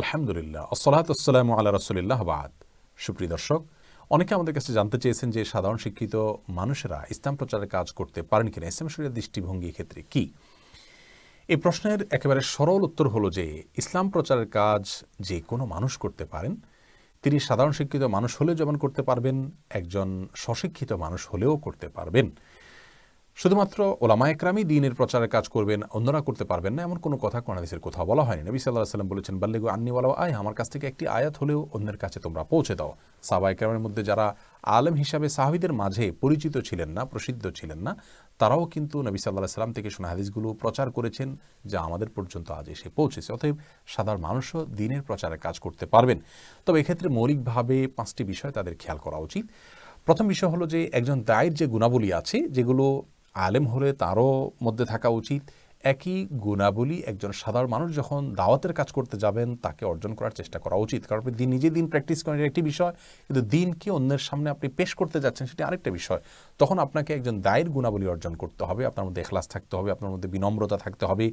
আলহামদুলিল্লাহ আসসালামু আল্লাহ রসুলিল্লাহ বাদ সুপ্রিয় দর্শক অনেকে আমাদের কাছে জানতে চেয়েছেন যে সাধারণ শিক্ষিত মানুষেরা ইসলাম প্রচারের কাজ করতে পারেন কিনা ইসলাম শরীরের দৃষ্টিভঙ্গির ক্ষেত্রে কি এই প্রশ্নের একেবারে সরল উত্তর হলো যে ইসলাম প্রচারের কাজ যে কোনো মানুষ করতে পারেন তিনি সাধারণ শিক্ষিত মানুষ হলেও যেমন করতে পারবেন একজন সশিক্ষিত মানুষ হলেও করতে পারবেন শুধুমাত্র ওলামা একরামই দিনের প্রচারের কাজ করবেন অন্যরা করতে পারবেন না এমন কোনো কথা কোনাদেশের কোথাও বলা হয়নি নবী সাল্লাহ সাল্লাম বলেছেন বাল্লিগু আন্নিওয়ালা আয় আমার কাছ থেকে একটি আয়াত হলেও অন্যের কাছে তোমরা পৌঁছে দাও সাবা একরামের মধ্যে যারা আলেম হিসাবে সাহাবিদের মাঝে পরিচিত ছিলেন না প্রসিদ্ধ ছিলেন না তারাও কিন্তু নবী সাল্লাহ সাল্লাম থেকে শোনা হাদিসগুলো প্রচার করেছেন যা আমাদের পর্যন্ত আজ এসে পৌঁছেছে অতএব সাধারণ মানুষও দিনের প্রচারের কাজ করতে পারবেন তবে এক্ষেত্রে মৌলিকভাবে পাঁচটি বিষয় তাদের খেয়াল করা উচিত প্রথম বিষয় হলো যে একজন দায়ের যে গুণাবলী আছে যেগুলো আলেম হলে তারও মধ্যে থাকা উচিত একই গুণাবলী একজন সাধারণ মানুষ যখন দাওয়াতের কাজ করতে যাবেন তাকে অর্জন করার চেষ্টা করা উচিত কারণ আপনি দিন নিজে দিন প্র্যাকটিস করেন একটি বিষয় কিন্তু দিনকে অন্যের সামনে আপনি পেশ করতে যাচ্ছেন সেটি আরেকটা বিষয় তখন আপনাকে একজন দায়ের গুণাবলী অর্জন করতে হবে আপনার মধ্যে এখলাস থাকতে হবে আপনার মধ্যে বিনম্রতা থাকতে হবে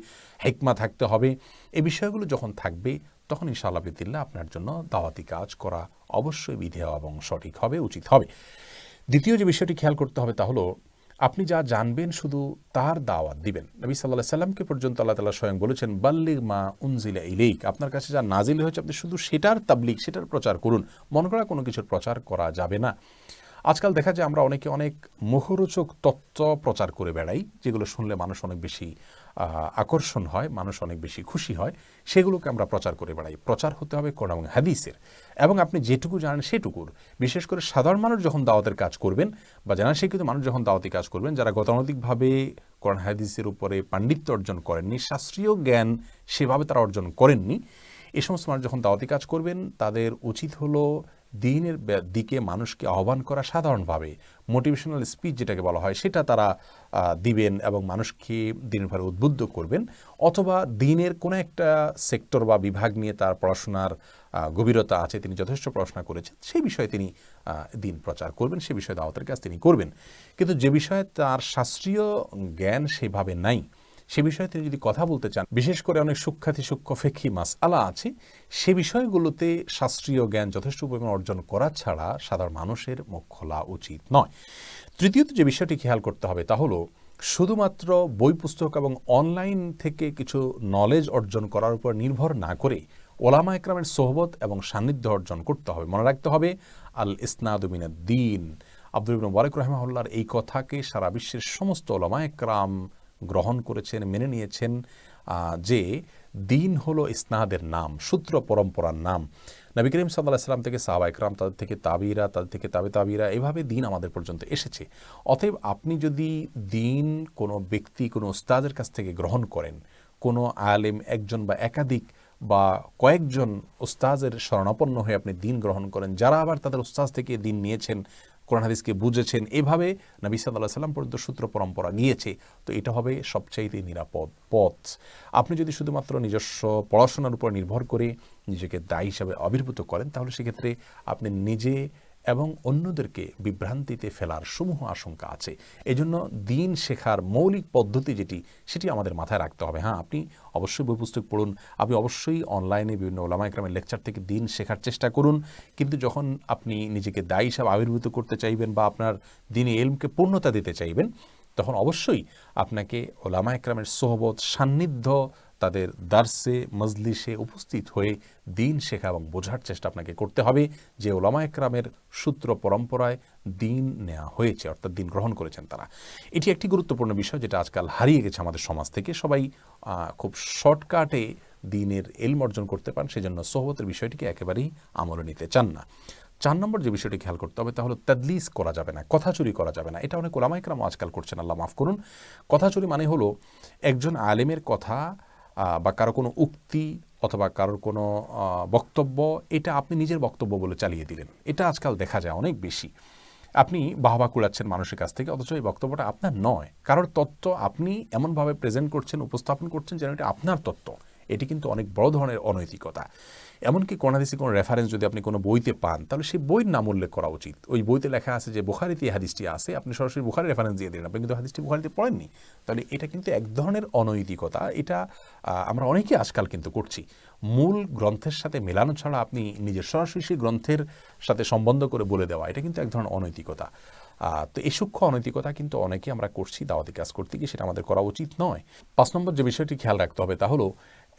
হেকমা থাকতে হবে এই বিষয়গুলো যখন থাকবে তখন ইনশাআল্লাহ বিদিল্লা আপনার জন্য দাওয়াতি কাজ করা অবশ্যই বিধেয় এবং সঠিক হবে উচিত হবে দ্বিতীয় যে বিষয়টি খেয়াল করতে হবে তা হলো আপনি যা জানবেন শুধু তার দাওয়াত দিবেন নবী সাল্লাহ সাল্লামকে পর্যন্ত আল্লাহ তালা স্বয়ং বলেছেন বাল্লিগ মা উনজিলা ইলেক আপনার কাছে যা নাজিল হয়েছে আপনি শুধু সেটার তাবলিক সেটার প্রচার করুন মনে করা কোনো কিছুর প্রচার করা যাবে না আজকাল দেখা যায় আমরা অনেকে অনেক মুখরোচক তত্ত্ব প্রচার করে বেড়াই যেগুলো শুনলে মানুষ অনেক বেশি আকর্ষণ হয় মানুষ অনেক বেশি খুশি হয় সেগুলোকে আমরা প্রচার করে বেড়াই প্রচার হতে হবে কোন এবং হাদিসের এবং আপনি যেটুকু জানেন সেটুকুর বিশেষ করে সাধারণ মানুষ যখন দাওয়াতের কাজ করবেন বা জানান শিক্ষিত মানুষ যখন দাওয়াতি কাজ করবেন যারা গতানৈতিকভাবে কোরআন হাদিসের উপরে পাণ্ডিত্য অর্জন করেননি শাস্ত্রীয় জ্ঞান সেভাবে তারা অর্জন করেননি এ সমস্ত মানুষ যখন দাওয়াতি কাজ করবেন তাদের উচিত হলো দিনের দিকে মানুষকে আহ্বান করা সাধারণভাবে মোটিভেশনাল স্পিচ যেটাকে বলা হয় সেটা তারা দিবেন এবং মানুষকে দিনভর উদ্বুদ্ধ করবেন অথবা দিনের কোনো একটা সেক্টর বা বিভাগ নিয়ে তার পড়াশোনার গভীরতা আছে তিনি যথেষ্ট পড়াশোনা করেছেন সেই বিষয়ে তিনি দিন প্রচার করবেন সে বিষয়ে দাওয়াতের কাজ তিনি করবেন কিন্তু যে বিষয়ে তার শাস্ত্রীয় জ্ঞান সেভাবে নাই সে বিষয়ে তিনি যদি কথা বলতে চান বিশেষ করে অনেক সুখ্যাতি সূক্ষ্ম ফেকি মাস আলা আছে সে বিষয়গুলোতে শাস্ত্রীয় জ্ঞান যথেষ্ট পরিমাণ অর্জন করা ছাড়া সাধারণ মানুষের মুখ খোলা উচিত নয় তৃতীয়ত যে বিষয়টি খেয়াল করতে হবে তা হলো শুধুমাত্র বই পুস্তক এবং অনলাইন থেকে কিছু নলেজ অর্জন করার উপর নির্ভর না করে ওলামা একরামের সোহবত এবং সান্নিধ্য অর্জন করতে হবে মনে রাখতে হবে আল ইসনাদুমিনা দিন আব্দুল ইবন ওয়ারেক রহমাউল্লার এই কথাকে সারা বিশ্বের সমস্ত ওলামা একরাম গ্রহণ করেছেন মেনে নিয়েছেন যে দিন হলো ইসনাহাদের নাম সূত্র পরম্পরার নাম নবী করিম সাল্লাহ ইসলাম থেকে সাহাবা ইকরাম তাদের থেকে তাবিরা তাদের থেকে তাবে তাবিরা এভাবে দিন আমাদের পর্যন্ত এসেছে অতএব আপনি যদি দিন কোনো ব্যক্তি কোনো উস্তাদের কাছ থেকে গ্রহণ করেন কোনো আলেম একজন বা একাধিক বা কয়েকজন উস্তাজের শরণাপন্ন হয়ে আপনি দিন গ্রহণ করেন যারা আবার তাদের উস্তাজ থেকে দিন নিয়েছেন কোরআন হাদিসকে বুঝেছেন এভাবে নবী সাল্লাহ সাল্লাম পর্যন্ত সূত্র পরম্পরা নিয়েছে তো এটা হবে সবচাইতে নিরাপদ পথ আপনি যদি শুধুমাত্র নিজস্ব পড়াশোনার উপর নির্ভর করে নিজেকে দায়ী হিসাবে আবির্ভূত করেন তাহলে সেক্ষেত্রে আপনি নিজে এবং অন্যদেরকে বিভ্রান্তিতে ফেলার সমূহ আশঙ্কা আছে এজন্য দিন শেখার মৌলিক পদ্ধতি যেটি সেটি আমাদের মাথায় রাখতে হবে হ্যাঁ আপনি অবশ্যই বই পুস্তক পড়ুন আপনি অবশ্যই অনলাইনে বিভিন্ন ওলামা ইকরামের লেকচার থেকে দিন শেখার চেষ্টা করুন কিন্তু যখন আপনি নিজেকে দায়ী হিসাবে আবির্ভূত করতে চাইবেন বা আপনার দিনে এলমকে পূর্ণতা দিতে চাইবেন তখন অবশ্যই আপনাকে ওলামা একরামের সোহবত সান্নিধ্য তাদের দার্সে মজলিসে উপস্থিত হয়ে দিন শেখা এবং বোঝার চেষ্টা আপনাকে করতে হবে যে ওলামা একরামের সূত্র পরম্পরায় দিন নেওয়া হয়েছে অর্থাৎ দিন গ্রহণ করেছেন তারা এটি একটি গুরুত্বপূর্ণ বিষয় যেটা আজকাল হারিয়ে গেছে আমাদের সমাজ থেকে সবাই খুব শর্টকাটে দিনের এলম অর্জন করতে পারেন সেজন্য সোহবতের বিষয়টিকে একেবারেই আমলে নিতে চান না চার নম্বর যে বিষয়টি খেয়াল করতে হবে তাহলে হলো তাদলিস করা যাবে না কথা চুরি করা যাবে না এটা অনেক ওলামাইকরাম আজকাল করছেন আল্লাহ মাফ করুন কথা চুরি মানে হলো একজন আলেমের কথা বা কারো কোনো উক্তি অথবা কারোর কোনো বক্তব্য এটা আপনি নিজের বক্তব্য বলে চালিয়ে দিলেন এটা আজকাল দেখা যায় অনেক বেশি আপনি বাহবা কুড়াচ্ছেন মানুষের কাছ থেকে অথচ এই বক্তব্যটা আপনার নয় কারোর তত্ত্ব আপনি এমনভাবে প্রেজেন্ট করছেন উপস্থাপন করছেন যেন এটা আপনার তত্ত্ব এটি কিন্তু অনেক বড় ধরনের অনৈতিকতা এমনকি কোনাদিসি কোনো রেফারেন্স যদি আপনি কোনো বইতে পান তাহলে সেই বইয়ের নাম উল্লেখ করা উচিত ওই বইতে লেখা আছে যে বুখারিতে এই হাদিসটি আছে আপনি সরাসরি বুখারি রেফারেন্স দিয়ে দিলেন আপনি কিন্তু হাদিসটি বুখারিতে পড়েননি তাহলে এটা কিন্তু এক ধরনের অনৈতিকতা এটা আমরা অনেকে আজকাল কিন্তু করছি মূল গ্রন্থের সাথে মেলানো ছাড়া আপনি নিজের সরাসরি সেই গ্রন্থের সাথে সম্বন্ধ করে বলে দেওয়া এটা কিন্তু এক ধরনের অনৈতিকতা তো এই সূক্ষ্ম অনৈতিকতা কিন্তু অনেকে আমরা করছি দাওয়াতি কাজ করতে গিয়ে সেটা আমাদের করা উচিত নয় পাঁচ নম্বর যে বিষয়টি খেয়াল রাখতে হবে তা হলো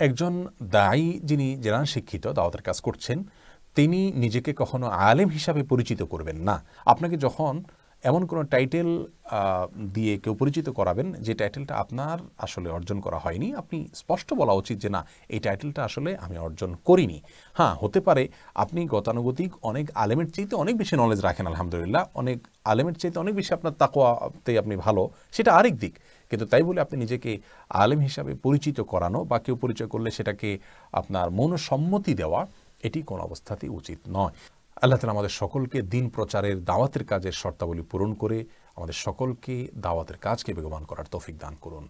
একজন দায়ী যিনি জেরান শিক্ষিত দাওয়াতের কাজ করছেন তিনি নিজেকে কখনো আলেম হিসাবে পরিচিত করবেন না আপনাকে যখন এমন কোনো টাইটেল দিয়ে কেউ পরিচিত করাবেন যে টাইটেলটা আপনার আসলে অর্জন করা হয়নি আপনি স্পষ্ট বলা উচিত যে না এই টাইটেলটা আসলে আমি অর্জন করিনি হ্যাঁ হতে পারে আপনি গতানুগতিক অনেক আলেমের চাইতে অনেক বেশি নলেজ রাখেন আলহামদুলিল্লাহ অনেক আলেমের চাইতে অনেক বেশি আপনার তাকোয়াতে আপনি ভালো সেটা আরেক দিক কিন্তু তাই বলে আপনি নিজেকে আলেম হিসাবে পরিচিত করানো বা কেউ পরিচয় করলে সেটাকে আপনার মনসম্মতি দেওয়া এটি কোনো অবস্থাতেই উচিত নয় আল্লাহ তালা আমাদের সকলকে দিন প্রচারের দাওয়াতের কাজের শর্তাবলী পূরণ করে আমাদের সকলকে দাওয়াতের কাজকে বেগবান করার তৌফিক দান করুন